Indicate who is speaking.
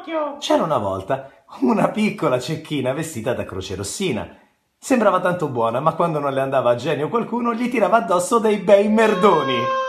Speaker 1: occhio!
Speaker 2: C'era una volta una piccola cecchina vestita da croce rossina. Sembrava tanto buona, ma quando non le andava a genio qualcuno gli tirava addosso dei bei merdoni.